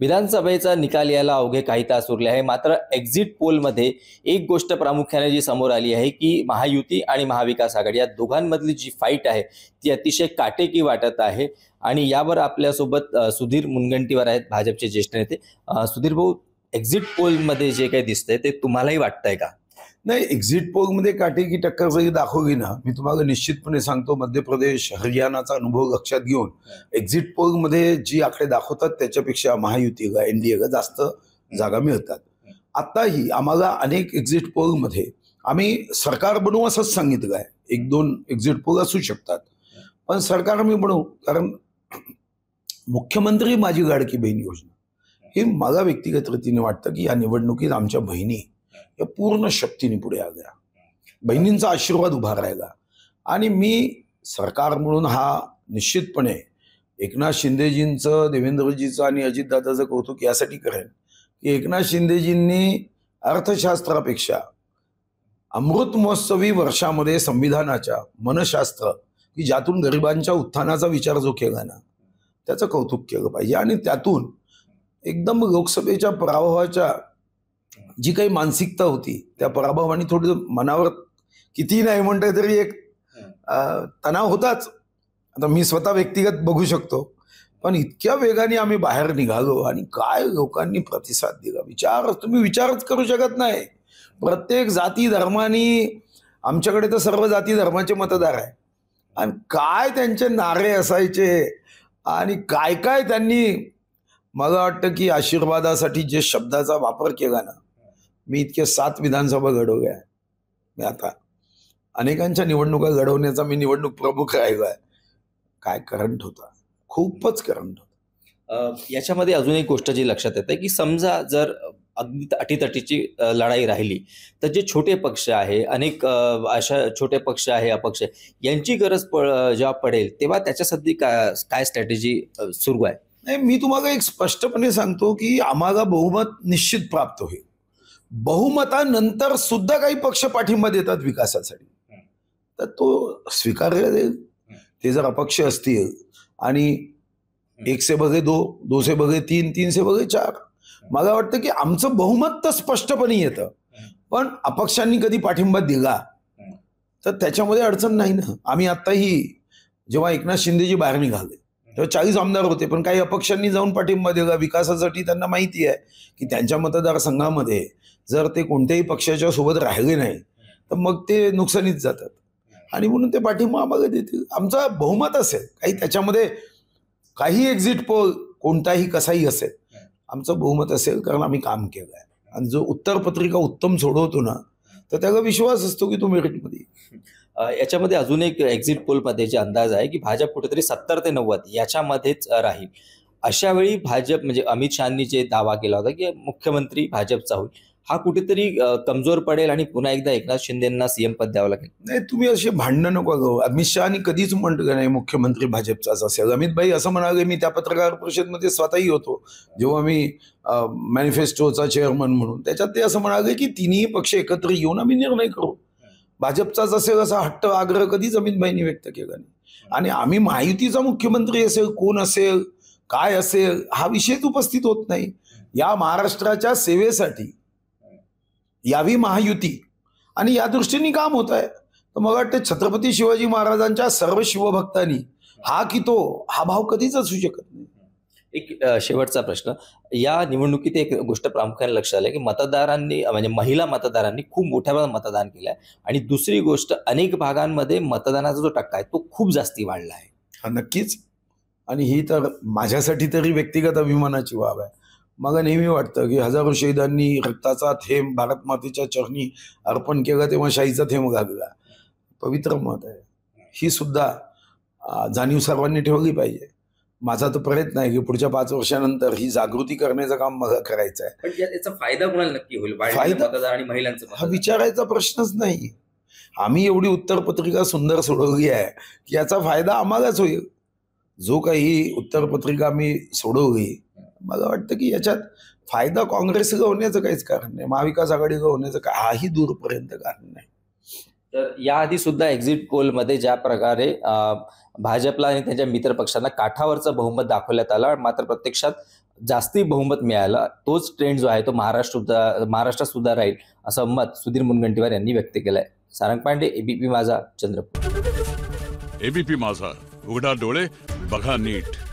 विधानसभेचा निकाल यायला अवघे काही तास उरले आहे मात्र एक्झिट पोलमध्ये एक गोष्ट प्रामुख्याने जी समोर आली आहे की महायुती आणि महाविकास आघाडी या दोघांमधली जी फाईट आहे ती अतिशय काटेकी वाटत आहे आणि यावर आपल्यासोबत सुधीर मुनगंटीवर आहेत भाजपचे ज्येष्ठ नेते सुधीर भाऊ एक्झिट पोलमध्ये जे काही दिसतंय ते तुम्हालाही वाटतंय का नाही एक्झिट पोलमध्ये काटे की टक्कर जरी दाखवली ना मी तुम्हाला निश्चितपणे सांगतो मध्य प्रदेश हरियाणाचा अनुभव लक्षात घेऊन एक्झिट पोलमध्ये जी आकडे दाखवतात त्याच्यापेक्षा महायुतीला एन डी जास्त जागा मिळतात आत्ताही आम्हाला अनेक एक्झिट पोलमध्ये आम्ही सरकार बनवू असंच सांगितलं आहे एक दोन एक्झिट पोल असू शकतात पण सरकार मी बनवू कारण मुख्यमंत्री माझी गाडकी बहीण योजना हे मला व्यक्तिगत रीतीने वाटतं की या निवडणुकीत आमच्या बहिणी या पूर्ण शक्तीने पुढे आल्या बहिणींचा आशीर्वाद उभा राहिला आणि मी सरकार म्हणून हा निश्चितपणे एकनाथ शिंदेजींचं देवेंद्रजीचं आणि अजितदादाचं कौतुक यासाठी करेन की एकनाथ शिंदेजींनी अर्थशास्त्रापेक्षा अमृत महोत्सवी वर्षामध्ये संविधानाच्या मनशास्त्र की ज्यातून गरिबांच्या उत्थानाचा विचार जो केला ना त्याचं कौतुक केलं पाहिजे आणि त्यातून एकदम लोकसभेच्या पराभवाच्या जी काही मानसिकता होती त्या पराभवानी थोडं मनावर किती नाही म्हणताय तरी एक तणाव होताच आता मी स्वतः व्यक्तिगत बघू शकतो पण इतक्या वेगाने आम्ही बाहेर निघालो आणि काय लोकांनी प्रतिसाद दिला विचार तुम्ही विचारच करू शकत नाही प्रत्येक जाती धर्मानी आमच्याकडे तर सर्व जाती धर्माचे मतदार आहे आणि काय त्यांचे नारे असायचे आणि काय काय त्यांनी मला वाटतं की आशीर्वादासाठी जे शब्दाचा वापर केला ना मी इतके सात विधानसभा घडवल्या मी आता अनेकांच्या निवडणुका घडवण्याचा मी निवडणूक प्रमुख राहिलो आहे काय करंट होता खूपच करंट होता याच्यामध्ये अजून एक गोष्ट जी लक्षात येते की समजा जर अगदी अटीतटीची लढाई राहिली तर जे छोटे पक्ष आहे अनेक अशा छोटे पक्ष आहे अपक्ष यांची गरज प जेव्हा पडेल तेव्हा त्याच्यासाठी काय काय स्ट्रॅटेजी सुरू आहे नाही मी तुम्हाला एक स्पष्टपणे सांगतो की आम्हाला बहुमत निश्चित प्राप्त होईल बहुमतानंतर सुद्धा काही पक्ष पाठिंबा देतात विकासासाठी तर तो स्वीकारला जाईल ते जर अपक्ष असतील आणि एक से बघे दो दो से बघे तीन तीन से बघे चार मला वाटतं की आमचं बहुमत तर स्पष्टपणे येतं पण अपक्षांनी कधी पाठिंबा दिला तर त्याच्यामध्ये अडचण नाही ना आम्ही आत्ताही जेव्हा एकनाथ शिंदेजी बाहेर निघाले तेव्हा चाळीस आमदार होते पण काही अपक्षांनी जाऊन पाठिंबा दिला विकासासाठी त्यांना माहिती आहे की त्यांच्या मतदारसंघामध्ये जर ते कोणत्याही पक्षाच्या सोबत राहिले नाही तर मग ते नुकसानीत जातात आणि म्हणून ते पाठिंबा आम्हाला देतील आमचा बहुमत असेल काही त्याच्यामध्ये काही एक्झिट पोल कोणताही कसाही असेल आमचं बहुमत असेल कारण आम्ही काम केलं आहे आणि जो उत्तरपत्रिका उत्तम सोडवतो ना तर त्याचा विश्वास असतो की तो मेरिटमध्ये याच्यामध्ये अजून एक एक्झिट पोल जे अंदाज आहे की भाजप कुठेतरी सत्तर ते नव्वद याच्यामध्येच राहील अशा वेळी भाजप म्हणजे अमित शहानी जे दावा केला होता की मुख्यमंत्री भाजपचा होईल हा कुठेतरी कमजोर पडेल आणि पुन्हा एकदा एकनाथ शिंदेना सीएम पद द्यावं लागेल नाही तुम्ही असे भांडणं नको गो अमित शहानी कधीच म्हणतो नाही मुख्यमंत्री भाजपचाच असेल अमित भाई असं म्हणावं मी त्या पत्रकार परिषदेमध्ये स्वतःही होतो जेव्हा मी मॅनिफेस्टोचा चेअरमन म्हणून त्याच्यात ते असं म्हणाले की तिन्ही पक्ष एकत्र येऊन आम्ही निर्णय करू भाजपचा जसे जसा हट्ट आग्रह कधी जमीनबाईंनी व्यक्त केला नाही आणि आम्ही महायुतीचा मुख्यमंत्री असेल कोण असेल काय असेल हा विषयच उपस्थित होत नाही या महाराष्ट्राच्या सेवेसाठी यावी महायुती आणि या दृष्टीने काम होत आहे तर मला वाटतं छत्रपती शिवाजी महाराजांच्या सर्व शिवभक्तांनी हा की तो हा भाव कधीच असू शकत नाही एक शेवटचा प्रश्न या निवडणुकीत एक गोष्ट प्रामुख्याने लक्षात आली की मतदारांनी म्हणजे महिला मतदारांनी खूप मोठ्या प्रमाणात मतदान केलं आहे आणि दुसरी गोष्ट अनेक भागांमध्ये मतदानाचा जो टक्का आहे तो खूप जास्ती वाढला आहे हा नक्कीच आणि ही तर माझ्यासाठी तरी व्यक्तिगत अभिमानाची बाब आहे मला नेहमी वाटतं की हजारो शहीदांनी रक्ताचा थेंब भारत मातेच्या चरणी अर्पण केला तेव्हा शाहीचा थेंब गागला पवित्र मत आहे ही सुद्धा जाणीव सर्वांनी ठेवली पाहिजे माझा तो प्रयत्न आहे की पुढच्या पाच वर्षानंतर ही जागृती करण्याचं काम मला करायचं आहे पण याचा फायदा कोणाला नक्की होईल फायदा आणि महिलांचा हा विचारायचा प्रश्नच नाही आम्ही एवढी उत्तरपत्रिका सुंदर सोडवली आहे की याचा फायदा आम्हालाच होईल जो काही उत्तरपत्रिका मी सोडवली मला वाटतं की याच्यात फायदा काँग्रेसला होण्याचं काहीच कारण नाही महाविकास आघाडीला होण्याचं काहीही दूरपर्यंत कारण नाही तर याआधी सुद्धा एक्झिट पोलमध्ये ज्या प्रकारे भाजपला आणि त्यांच्या पक्षांना काठावरचं बहुमत दाखवण्यात आलं मात्र प्रत्यक्षात जास्ती बहुमत मिळालं तोच ट्रेंड जो आहे तो महाराष्ट्र सुद्धा महाराष्ट्रात सुद्धा राहील असं मत सुधीर मुनगंटीवार यांनी व्यक्त केलंय सारंग पांडे एबीपी माझा चंद्रपूर एबीपी माझा उघडा डोळे बघा नीट